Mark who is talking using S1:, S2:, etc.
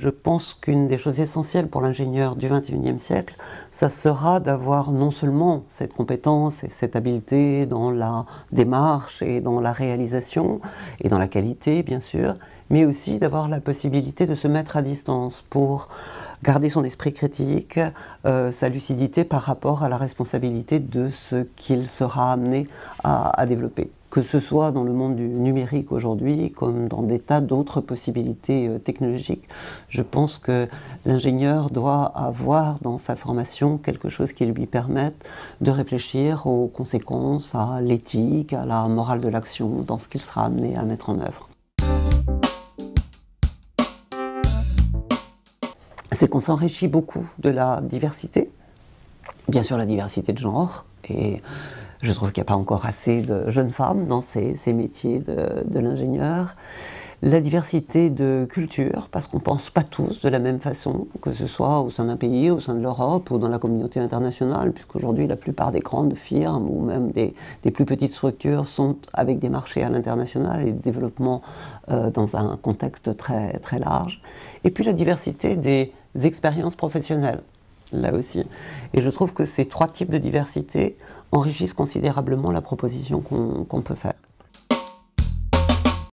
S1: Je pense qu'une des choses essentielles pour l'ingénieur du 21e siècle, ça sera d'avoir non seulement cette compétence et cette habileté dans la démarche et dans la réalisation et dans la qualité, bien sûr, mais aussi d'avoir la possibilité de se mettre à distance pour garder son esprit critique, euh, sa lucidité par rapport à la responsabilité de ce qu'il sera amené à, développer. Que ce soit dans le monde du numérique aujourd'hui, comme dans des tas d'autres possibilités euh, technologiques, je pense que l'ingénieur doit avoir dans sa formation quelque chose qui lui permette de réfléchir aux conséquences, à l'éthique, à la morale de l'action, dans ce qu'il sera amené à mettre en œuvre. c'est qu'on s'enrichit beaucoup de la diversité. Bien sûr, la diversité de genre. Et je trouve qu'il n'y a pas encore assez de jeunes femmes dans ces, métiers de l'ingénieur la diversité de cultures, parce qu'on ne pense pas tous de la même façon, que ce soit au sein d'un pays, au sein de l'Europe ou dans la communauté internationale, puisqu'aujourd'hui la plupart des grandes firmes ou même des, plus petites structures sont avec des marchés à l'international et développement développement euh, dans un contexte très, très large. Et puis la diversité des expériences professionnelles, là aussi. Et je trouve que ces trois types de diversité enrichissent considérablement la proposition qu'on peut faire.